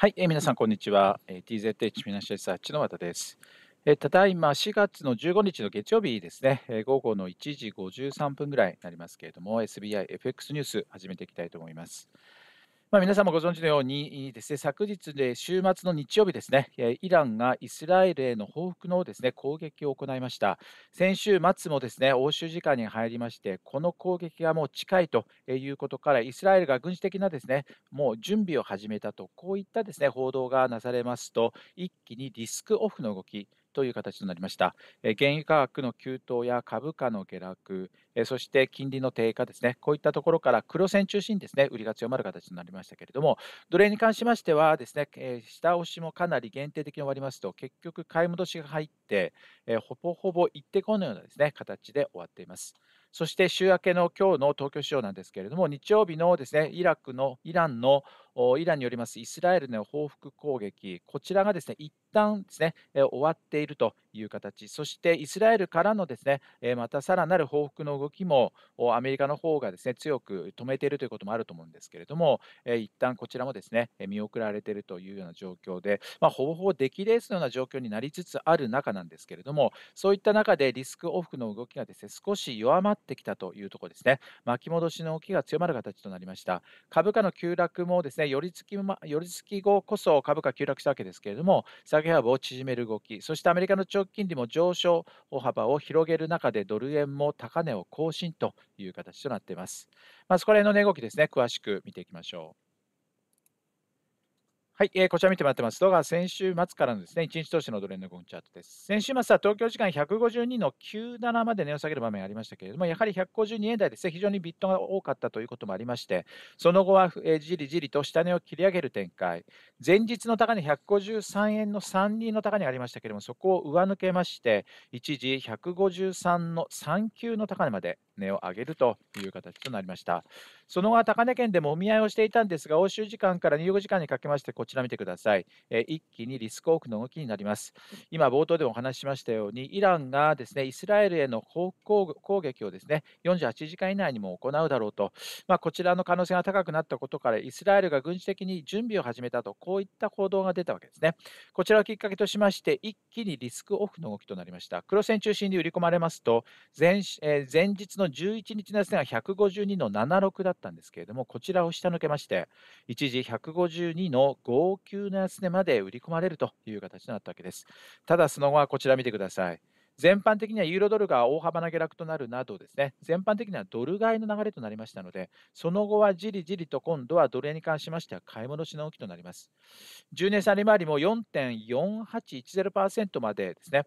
はい、えー、皆さん、こんにちは。えー、TZH ミナシリサーチの和田です。えー、ただいま4月の15日の月曜日ですね、えー、午後の1時53分ぐらいになりますけれども、SBI FX ニュース始めていきたいと思います。まあ、皆さんもご存知のようにです、ね、昨日で週末の日曜日ですね、イランがイスラエルへの報復のです、ね、攻撃を行いました。先週末もですね欧州時間に入りまして、この攻撃がもう近いということから、イスラエルが軍事的なですねもう準備を始めたと、こういったですね報道がなされますと、一気にリスクオフの動き、という形となりました。原油価格の急騰や株価の下落、そして金利の低下ですね、こういったところから黒線中心にですね、売りが強まる形になりましたけれども、奴隷に関しましてはですね、下押しもかなり限定的に終わりますと、結局買い戻しが入って、ほぼほぼ一定このようなですね、形で終わっています。そして週明けの今日の東京市場なんですけれども、日曜日のですね、イラクの、イランのイランによりますイスラエルの報復攻撃、こちらがですね一旦ですね、え終わっているという形、そしてイスラエルからのですね、えまたさらなる報復の動きもアメリカの方がですね強く止めているということもあると思うんですけれども、えー、一旦こちらもですね見送られているというような状況で、まあ、ほぼほぼ出来レースのような状況になりつつある中なんですけれども、そういった中でリスクオフの動きがですね少し弱まってきたというところですね、巻き戻しの動きが強まる形となりました。株価の急落もですねでね、寄り付き、ま、寄り付き後こそ株価急落したわけですけれども、下げ幅を縮める動き、そしてアメリカの長期金利も上昇幅を広げる中で、ドル円も高値を更新という形となっています。まあ、そこら辺の値動きですね、詳しく見ていきましょう。はい、えー、こちら見てもらってます動画は先週末からのですね、1日投資のドル円のゴンチャートです。先週末は東京時間152の97まで値を下げる場面がありましたけれども、やはり152円台ですね、非常にビットが多かったということもありまして、その後は、えー、じりじりと下値を切り上げる展開、前日の高値153円の3人の高値がありましたけれども、そこを上抜けまして、一時153の3級の高値まで値を上げるという形となりました。その後、高値圏でもお見合いをしていたんですが、欧州時間から入国時間にかけまして、こちら見てください。え一気にリスクオフの動きになります。今、冒頭でもお話ししましたように、イランがですねイスラエルへの攻撃をですね48時間以内にも行うだろうと、まあ、こちらの可能性が高くなったことから、イスラエルが軍事的に準備を始めたと、こういった報道が出たわけですね。こちらをきっかけとしまして、一気にリスクオフの動きとなりました。黒線中心に売り込まれますと、前,、え前日の11日の安値が152の76だったんですけれども、こちらを下抜けまして、一時152の59の安値まで売り込まれるという形になったわけです。ただ、その後はこちら見てください。全般的にはユーロドルが大幅な下落となるなどですね、全般的にはドル買いの流れとなりましたので、その後はじりじりと今度はドル円に関しましては買い戻しの動きとなります。10年差利回りも4.4810%までですね、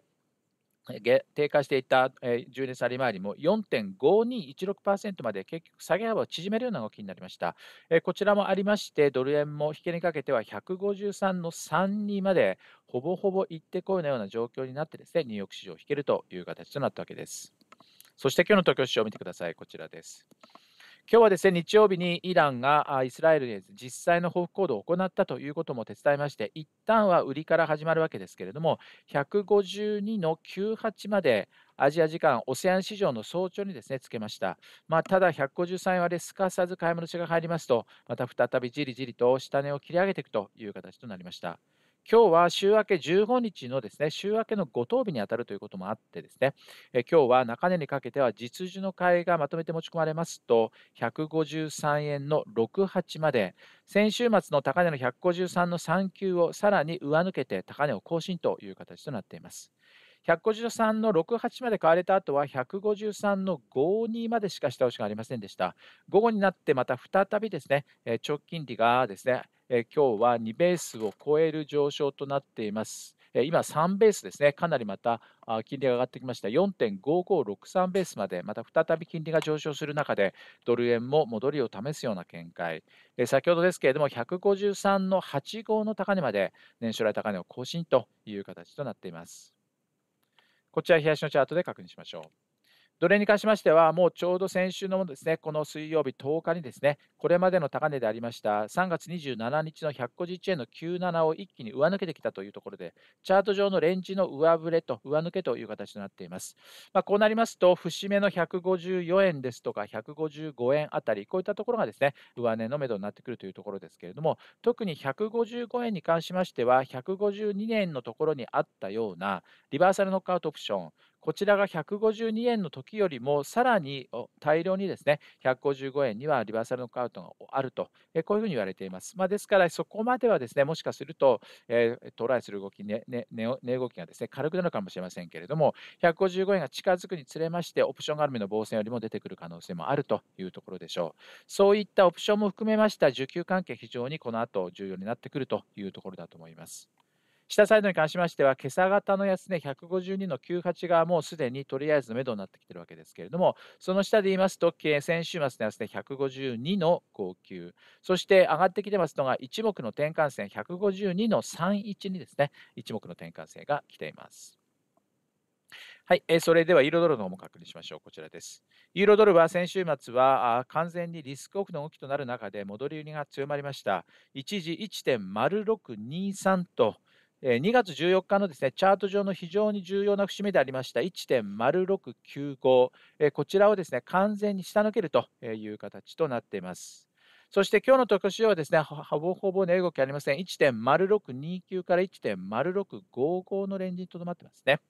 低下していた10年差利回りも4.5216%まで結局下げ幅を縮めるような動きになりました。こちらもありまして、ドル円も引けにかけては153の3にまでほぼほぼ行ってこいのような状況になってですね、ニューヨーク市場を引けるという形となったわけです。そして今日の東京市場を見てください。こちらです。今日はですね日曜日にイランがイスラエルに実際の報復行動を行ったということも手伝いまして一旦は売りから始まるわけですけれども152の98までアジア時間オセアン市場の早朝にですねつけました、まあ、ただ153円割れすかさず買い戻しが入りますとまた再びじりじりと下値を切り上げていくという形となりました。今日は週明け15日のですね週明けの5等日にあたるということもあってですね、今日は中年にかけては実需の買いがまとめて持ち込まれますと153円の68まで先週末の高値の153の3 9をさらに上抜けて高値を更新という形となっています。153の68まで買われた後は153の52までしか下押しがありませんでした。午後になってまた再びですね、直近利がですね、え今日は2ベースを超える上昇となっています。今3ベースですね、かなりまた金利が上がってきました、4.5563ベースまで、また再び金利が上昇する中で、ドル円も戻りを試すような見解、先ほどですけれども、153の85の高値まで、年初来高値を更新という形となっています。こちら、冷やしのチャートで確認しましょう。ドル円に関しましては、もうちょうど先週のですね、この水曜日10日にですね、これまでの高値でありました3月27日の151円の97を一気に上抜けてきたというところで、チャート上のレンジの上振れと上抜けという形となっています。まあ、こうなりますと、節目の154円ですとか155円あたり、こういったところがですね、上値のめどになってくるというところですけれども、特に155円に関しましては、152年のところにあったようなリバーサルノックアウトオプション、こちらが152円の時よりもさらに大量にですね155円にはリバーサルノックアウトがあるとこういうふうに言われています。まあ、ですからそこまではですねもしかすると、えー、トライする動きね、ねね値動きがですね軽くなるかもしれませんけれども155円が近づくにつれましてオプション絡みの防線よりも出てくる可能性もあるというところでしょう。そういったオプションも含めました需給関係非常にこの後重要になってくるというところだと思います。下サイドに関しましては、今朝方の安値、152の98がもうすでにとりあえず目処になってきているわけですけれども、その下で言いますと、先週末の安値、152の59、そして上がってきてますのが、一目の転換線、152の31にですね、一目の転換線が来ています。はい、えー、それではユーロドルの方も確認しましょう。こちらです。ユーロドルは先週末はあ完全にリスクオフの動きとなる中で戻り売りが強まりました。一時1.0623と2月14日のですねチャート上の非常に重要な節目でありました1.0695こちらをですね完全に下抜けるという形となっています。そして今日の特集はですねほぼほぼ値、動きありません1.0629から1.0655のレンジにとどまってますね。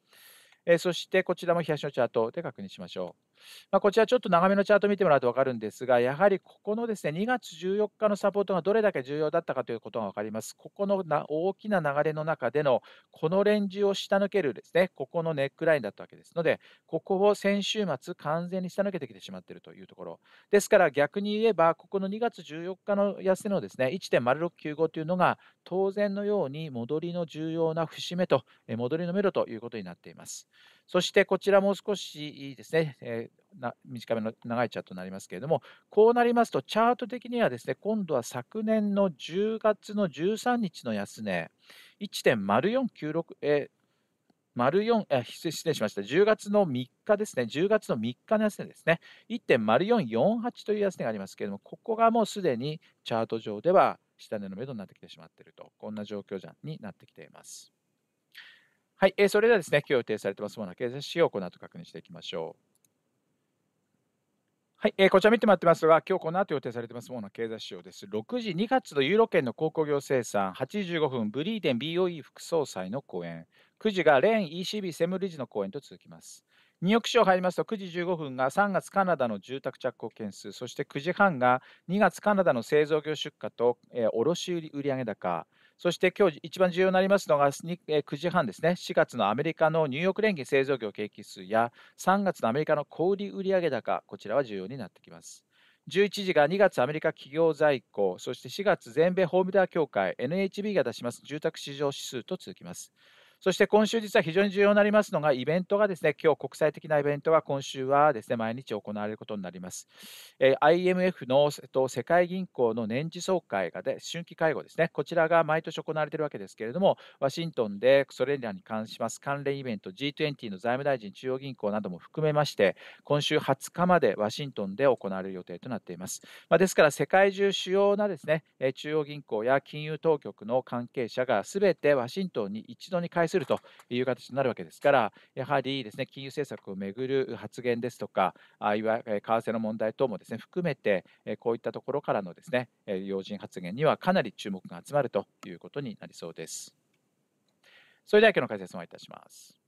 そしてこちらも東のチャートで確認しましょう。まあ、こちらちょっと長めのチャート見てもらうと分かるんですが、やはりここのですね2月14日のサポートがどれだけ重要だったかということが分かります。ここのな大きな流れの中でのこのレンジを下抜けるですね、ここのネックラインだったわけですので、ここを先週末、完全に下抜けてきてしまっているというところ。ですから逆に言えば、ここの2月14日の安値のですね1.0695というのが、当然のように戻りの重要な節目と、戻りの目処ということになっています。そしてこちらもう少しですね、えー、短めの長いチャートになりますけれども、こうなりますと、チャート的にはですね、今度は昨年の10月の13日の安値、1.0496、えー丸4失礼しました、10月の3日ですね、10月の3日の安値ですね、1.0448という安値がありますけれども、ここがもうすでにチャート上では下値の目処になってきてしまっていると、こんな状況になってきています。はい、えー、それではですね、今日予定されてますものの経済指標をこの後確認していきましょう。はい、えー、こちら見てもらってますが、今日この後予定されてますものの経済指標です。6時2月のユーロ圏の鉱工業生産、85分、ブリーデン BOE 副総裁の講演、9時がレーン ECB 専務理事の講演と続きます。ニューヨーク市場入りますと9時15分が3月カナダの住宅着工件数、そして9時半が2月カナダの製造業出荷と、えー、卸売売上高、そして今日一番重要になりますのが9時半ですね、4月のアメリカのニューヨーク連銀製造業景気数や3月のアメリカの小売売上高、こちらは重要になってきます。11時が2月アメリカ企業在庫、そして4月全米ホームダー協会 NHB が出します住宅市場指数と続きます。そして今週実は非常に重要になりますのがイベントがですね、今日国際的なイベントが今週はですね、毎日行われることになります。え IMF の、えっと、世界銀行の年次総会がで、春季会合ですね、こちらが毎年行われているわけですけれども、ワシントンでそれらに関します関連イベント G20 の財務大臣、中央銀行なども含めまして、今週20日までワシントンで行われる予定となっています。まあ、ですから、世界中主要なですね、中央銀行や金融当局の関係者がすべてワシントンに一度に開催するという形になるわけですから、やはりですね金融政策をめぐる発言ですとか、あいわ為替の問題等もですね含めて、こういったところからのですね要人発言にはかなり注目が集まるということになりそうです。それでは今日の解説をいたします。